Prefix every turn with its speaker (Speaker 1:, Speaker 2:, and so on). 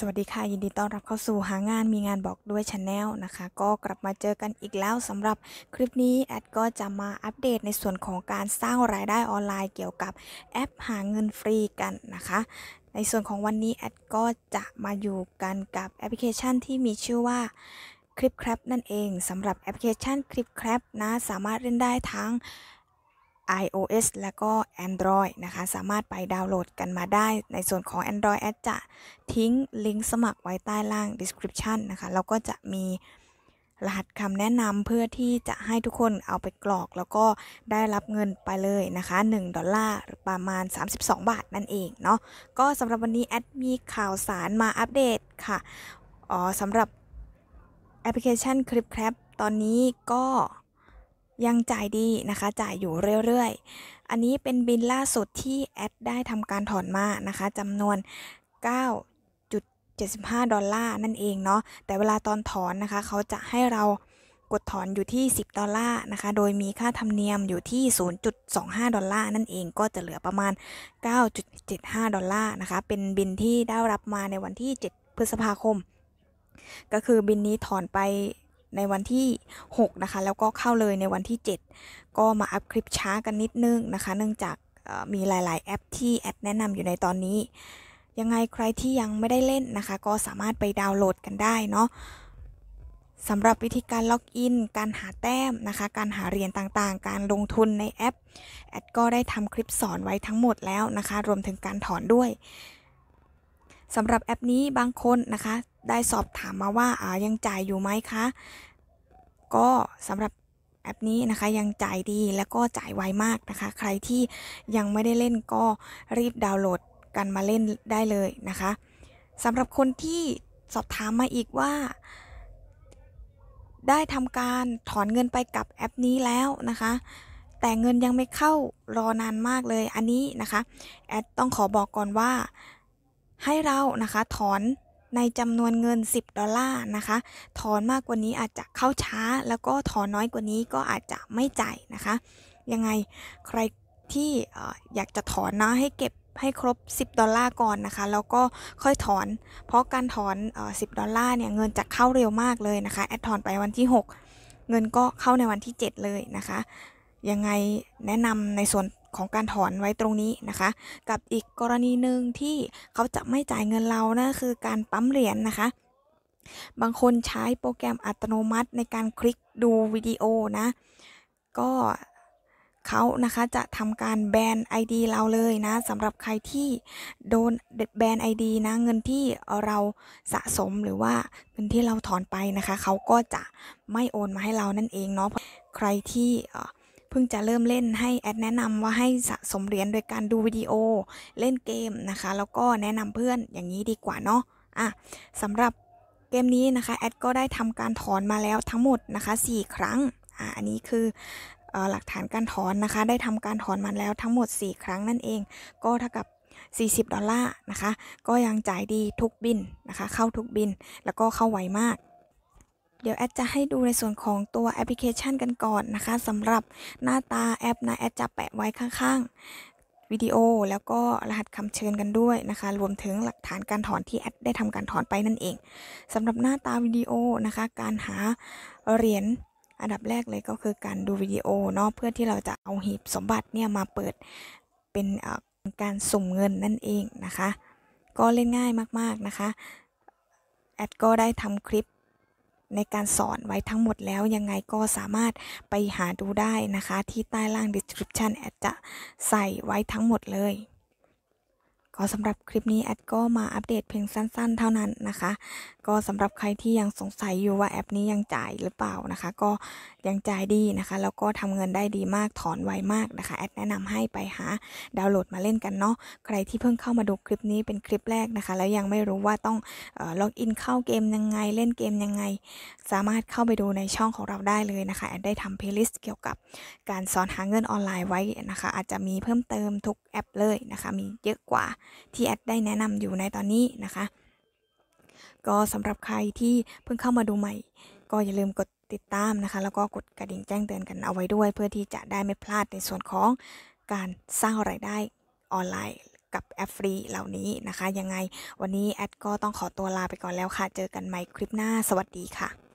Speaker 1: สวัสดีค่ะยินดีต้อนรับเข้าสู่หางานมีงานบอกด้วยช a แนลนะคะก็กลับมาเจอกันอีกแล้วสำหรับคลิปนี้แอดก็จะมาอัปเดตในส่วนของการสร้างรายได้ออนไลน์ เกี่ยวกับแอปหาเงินฟรีกันนะคะ ในส่วนของวันนี้แอดก็จะมาอยู่กันกับแอปพลิเคชันที่มีชื่อว่าคลิปครับนั่นเองสำหรับแอปพลิเคชันคลิปครับนะสามารถเล่นได้ทั้ง iOS แล้วก็ Android นะคะ สามารถไปดาวน์โหลดกันมาได้ ในส่วนของ Android แอดจะทิ้ง ลิงก์สมัครไว้ใต้ล่าง description นะคะ แล้วก็จะมีรหัสคำแนะนำเพื่อที่จะให้ทุกคนเอาไปกรอก แล้วก็ได้รับเงินไปเลยนะคะ 1 ดอลลาร์หรือประมาณ 32 บาท นั่นเอง เนาะ ก็สำหรับวันนี้ แอดมีข่าวสารมาอัปเดตค่ะ อ๋อสำหรับแอปพลิเคชันคลิปแคปตอนนี้ก็ยังจ่ายดีนะคะจ่ายอยู่เรื่อยๆ อันนี้เป็นบินล่าสุดที่แอดได้ทำการถอนมานะคะจำนวน 9.75 ดอลลาร์นั่นเองเนาะแต่เวลาตอนถอนนะคะเขาจะให้เรากดถอนอยู่ที่ 10 ดอลลาร์นะคะโดยมีค่าธรรมเนียมอยู่ที่ 0.25 ดอลลาร์นั่นเองก็จะเหลือประมาณ 9.75 ดอลลาร์นะคะเป็นบินที่ได้รับมาในวันที่ 7 พฤษภาคม ก็คือบินนี้ถอนไปในวันที่ 6 นะคะ แล้วก็เข้าเลยในวันที่ 7 ก็มาอัพคลิปช้ากันนิดนึงนะคะ เนื่องจากมีหลาย ๆ แอปที่แอดแนะนำอยู่ในตอนนี้ ยังไงใครที่ยังไม่ได้เล่นนะคะ ก็สามารถไปดาวน์โหลดกันได้เนาะสำหรับวิธีการล็อกอิน การหาแต้มนะคะ การหาเหรียญต่างๆ การลงทุนในแอปแอดก็ได้ทำคลิปสอนไว้ทั้งหมดแล้วนะคะ รวมถึงการถอนด้วยสำหรับแอปนี้บางคนนะคะได้สอบถามมาว่าอ่ายังจ่ายอยู่ไหมคะ ก็สำหรับแอปนี้นะคะยังจ่ายดีแล้วก็จ่ายไวมากนะคะ ใครที่ยังไม่ได้เล่นก็รีบดาวน์โหลดกันมาเล่นได้เลยนะคะสำหรับคนที่สอบถามมาอีกว่า ได้ทำการถอนเงินไปกับแอปนี้แล้วนะคะ แต่เงินยังไม่เข้ารอนานมากเลยอันนี้นะคะแอดต้องขอบอกก่อนว่า ให้เรานะคะถอนในจำนวนเงิน10ดอลลาร์นะคะ ถอนมากกว่านี้อาจจะเข้าช้า แล้วก็ถอนน้อยกว่านี้ก็อาจจะไม่จ่ายนะคะ ยังไงใครที่อยากจะถอนนะให้เก็บให้ครบ10ดอลลาร์ก่อนนะคะ แล้วก็ค่อยถอน เพราะการถอน10ดอลลาร์เนี่ยเงินจะเข้าเร็วมากเลยนะคะแอดถอนไปวันที่ 6 เงินก็เข้าในวันที่ 7 เลยนะคะ ยังไงแนะนำในส่วนของการถอนไว้ตรงนี้นะคะ กับอีกกรณีหนึ่งที่เขาจะไม่จ่ายเงินเรานะคือการปั๊มเหรียญนนะคะ บางคนใช้โปรแกรมอัตโนมัติในการคลิกดูวิดีโอนะ ก็เขานะคะจะทำการแบน ID เราเลยนะสำหรับใครที่โดนแบน ID นะ เงินที่เราสะสมหรือว่าเงินที่เราถอนไปนะคะเขาก็จะไม่โอนมาให้เรานั่นเองเนาะใครที่พิ่งจะเริ่มเล่นให้แอดแนะนำว่าให้สะสมเหรียญโดยการดูวิดีโอเล่นเกมนะคะ แล้วก็แนะนำเพื่อนอย่างนี้ดีกว่าเนาะอ่ะสำหรับเกมนี้นะคะแอดก็ได้ทำการถอนมาแล้วทั้งหมดนะคะ 4 ครั้งอ่ะอันนี้คือหลักฐานการถอนนะคะได้ทำการถอนมาแล้วทั้งหมด 4 ครั้งนั่นเองก็เท่ากับ40ดอลลาร์นะคะก็ยังจ่ายดีทุกบินนะคะเข้าทุกบินแล้วก็เข้าไวมากเดี๋ยวแอดจะให้ดูในส่วนของตัวแอปพลิเคชันกันก่อนนะคะสำหรับหน้าตาแอปนะแอดจะแปะไว้ข้างๆวิดีโอแล้วก็รหัสคำเชิญกันด้วยนะคะรวมถึงหลักฐานการถอนที่แอดได้ทำการถอนไปนั่นเองสำหรับหน้าตาวิดีโอนะคะการหาเหรียญอันดับแรกเลยก็คือการดูวิดีโอเนาะเพื่อที่เราจะเอาหีบสมบัติเนี่ยมาเปิดเป็นการสุ่มเงินนั่นเองนะคะ ก็เล่นง่ายมาก ๆนะคะแอดก็ได้ทำคลิปในการสอนไว้ทั้งหมดแล้วยังไงก็สามารถไปหาดูได้นะคะ ที่ใต้ล่าง description แอดจะใส่ไว้ทั้งหมดเลยก็สำหรับคลิปนี้แอดก็มาอัปเดตเพียงสั้น ๆ เท่านั้นนะคะ ก็สำหรับใครที่ยังสงสัยอยู่ว่าแอปนี้ยังจ่ายหรือเปล่านะคะ ก็ยังจ่ายดีนะคะ แล้วก็ทำเงินได้ดีมากถอนไวมากนะคะ แอดแนะนำให้ไปหาดาวน์โหลดมาเล่นกันเนาะใครที่เพิ่งเข้ามาดูคลิปนี้เป็นคลิปแรกนะคะแล้วยังไม่รู้ว่าต้องล็อกอินเข้าเกมยังไงเล่นเกมยังไงสามารถเข้าไปดูในช่องของเราได้เลยนะคะแอดได้ทำเพลย์ลิสต์เกี่ยวกับการสอนหาเงินออนไลน์ไว้นะคะ อาจจะมีเพิ่มเติมทุกแอปเลยนะคะมีเยอะกว่าที่แอดได้แนะนำอยู่ในตอนนี้นะคะ ก็สำหรับใครที่เพิ่งเข้ามาดูใหม่ ก็อย่าลืมกดติดตามนะคะ แล้วก็กดกระดิ่งแจ้งเตือนกันเอาไว้ด้วย เพื่อที่จะได้ไม่พลาดในส่วนของการสร้างไรายได้ออนไลน์กับแอปฟรีเหล่านี้นะคะ ยังไงวันนี้แอดก็ต้องขอตัวลาไปก่อนแล้วค่ะ เจอกันใหม่คลิปหน้าสวัสดีค่ะ